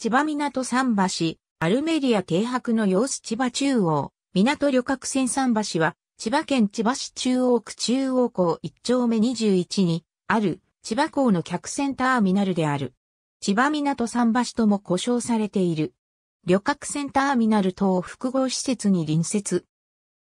千葉港桟橋、アルメリア停泊の様子千葉中央、港旅客船桟橋は、千葉県千葉市中央区中央港1丁目21に、ある、千葉港の客船ターミナルである。千葉港桟橋とも呼称されている。旅客船ターミナル等複合施設に隣接。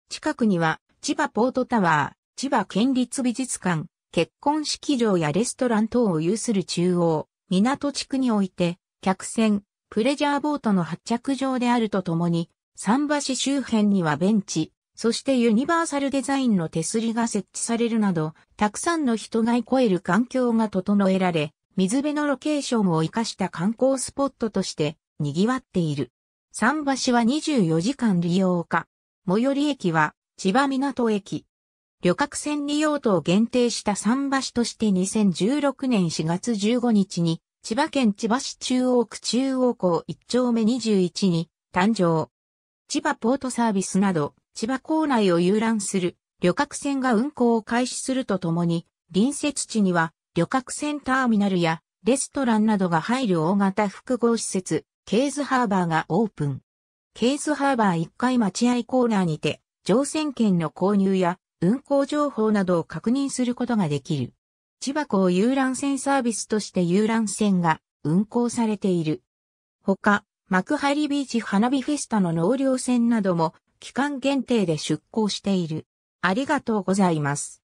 近くには、千葉ポートタワー、千葉県立美術館、結婚式場やレストラン等を有する中央、港地区において、客船、プレジャーボートの発着場であるとともに、桟橋周辺にはベンチ、そしてユニバーサルデザインの手すりが設置されるなど、たくさんの人がこえる環境が整えられ、水辺のロケーションを活かした観光スポットとして賑わっている。桟橋は24時間利用化。最寄り駅は千葉港駅。旅客船利用途を限定した桟橋として2016年4月15日に千葉県千葉市中央区中央港1丁目21に誕生。千葉ポートサービスなど、千葉港内を遊覧する旅客船が運航を開始するとともに、隣接地には旅客船ターミナルやレストランなどが入る大型複合施設、ケーズハーバーがオープン。ケーズハーバー1階待合コーナーにて、乗船券の購入や運航情報などを確認することができる。千葉港遊覧船サービスとして遊覧船が運航されている。ほか、幕張ビーチ花火フェスタの納涼船なども期間限定で出港している。ありがとうございます。